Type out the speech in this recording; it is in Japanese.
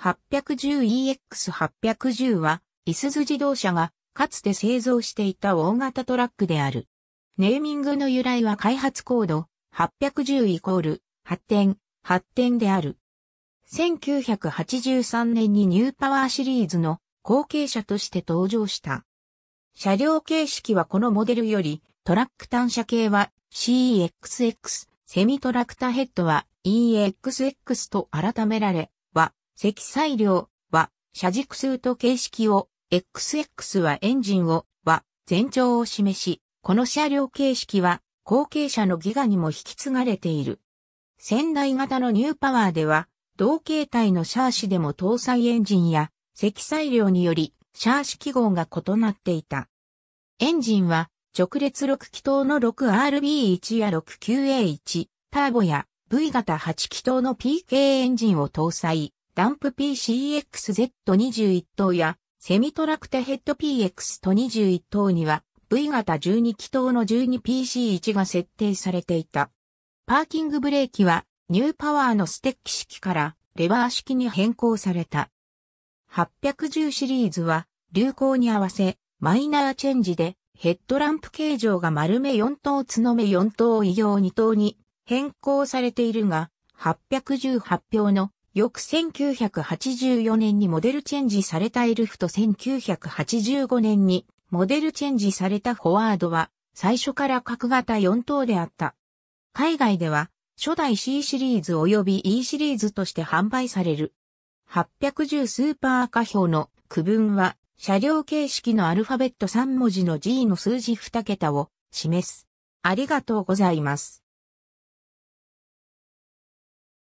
810EX810 は、いすゞ自動車が、かつて製造していた大型トラックである。ネーミングの由来は開発コード、810イコール、発展、発展である。1983年にニューパワーシリーズの後継者として登場した。車両形式はこのモデルより、トラック単車系は CEXX、セミトラクタヘッドは EXX と改められ、積載量は、車軸数と形式を、XX はエンジンを、は、全長を示し、この車両形式は、後継者のギガにも引き継がれている。仙台型のニューパワーでは、同形態のシャーシでも搭載エンジンや、積載量により、シャーシ記号が異なっていた。エンジンは、直列6気筒の 6RB1 や 6QA1、ターボや V 型8気筒の PK エンジンを搭載。ダンプ PCXZ21 等やセミトラクタヘッド PX と21等には V 型12気筒の 12PC1 が設定されていた。パーキングブレーキはニューパワーのステッキ式からレバー式に変更された。810シリーズは流行に合わせマイナーチェンジでヘッドランプ形状が丸目4等角目4等異様2等に変更されているが810発表の翌1984年にモデルチェンジされたエルフと1985年にモデルチェンジされたフォワードは最初から角型4等であった。海外では初代 C シリーズ及び E シリーズとして販売される。810スーパー赤表の区分は車両形式のアルファベット3文字の G の数字2桁を示す。ありがとうございます。